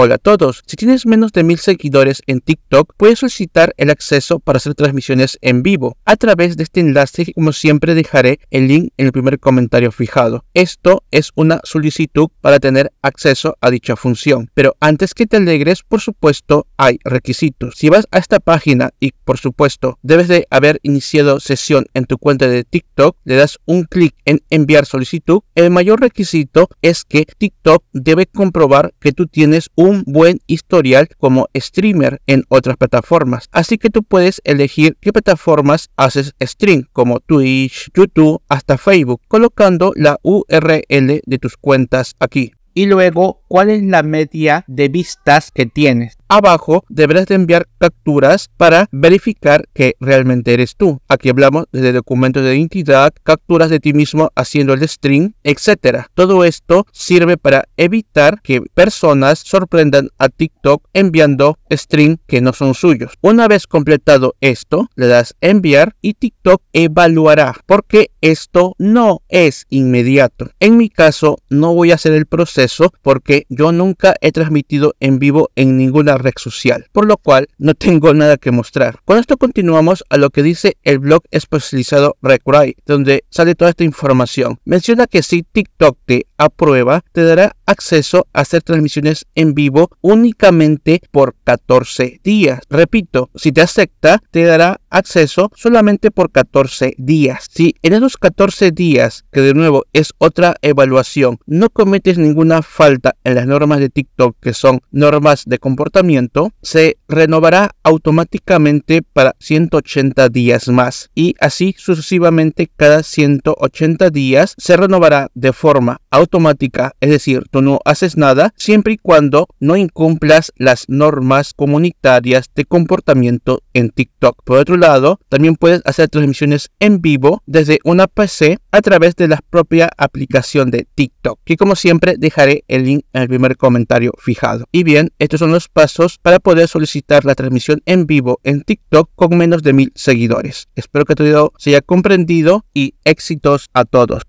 Hola a todos, si tienes menos de mil seguidores en TikTok, puedes solicitar el acceso para hacer transmisiones en vivo a través de este enlace como siempre dejaré el link en el primer comentario fijado. Esto es una solicitud para tener acceso a dicha función, pero antes que te alegres, por supuesto, hay requisitos. Si vas a esta página y, por supuesto, debes de haber iniciado sesión en tu cuenta de TikTok, le das un clic en enviar solicitud, el mayor requisito es que TikTok debe comprobar que tú tienes un un buen historial como streamer en otras plataformas. Así que tú puedes elegir qué plataformas haces stream, como Twitch, YouTube, hasta Facebook, colocando la URL de tus cuentas aquí. Y luego cuál es la media de vistas que tienes. Abajo deberás de enviar capturas para verificar que realmente eres tú. Aquí hablamos de documentos de identidad, capturas de ti mismo haciendo el string, etc. Todo esto sirve para evitar que personas sorprendan a TikTok enviando string que no son suyos. Una vez completado esto, le das enviar y TikTok evaluará porque esto no es inmediato. En mi caso no voy a hacer el proceso porque yo nunca he transmitido en vivo en ninguna red social, por lo cual no tengo nada que mostrar. Con esto continuamos a lo que dice el blog especializado Recry, donde sale toda esta información. Menciona que si TikTok te aprueba, te dará acceso a hacer transmisiones en vivo únicamente por 14 días. Repito, si te acepta, te dará acceso solamente por 14 días. Si en esos 14 días, que de nuevo es otra evaluación, no cometes ninguna falta en las normas de TikTok, que son normas de comportamiento, se renovará automáticamente para 180 días más y así sucesivamente cada 180 días se renovará de forma automática, es decir, tú no haces nada siempre y cuando no incumplas las normas comunitarias de comportamiento en TikTok. Por otro lado, también puedes hacer transmisiones en vivo desde una PC a través de la propia aplicación de TikTok, que como siempre dejaré el link en el primer comentario fijado. Y bien, estos son los pasos para poder solicitar la transmisión en vivo en TikTok con menos de mil seguidores. Espero que todo este sea se haya comprendido y éxitos a todos.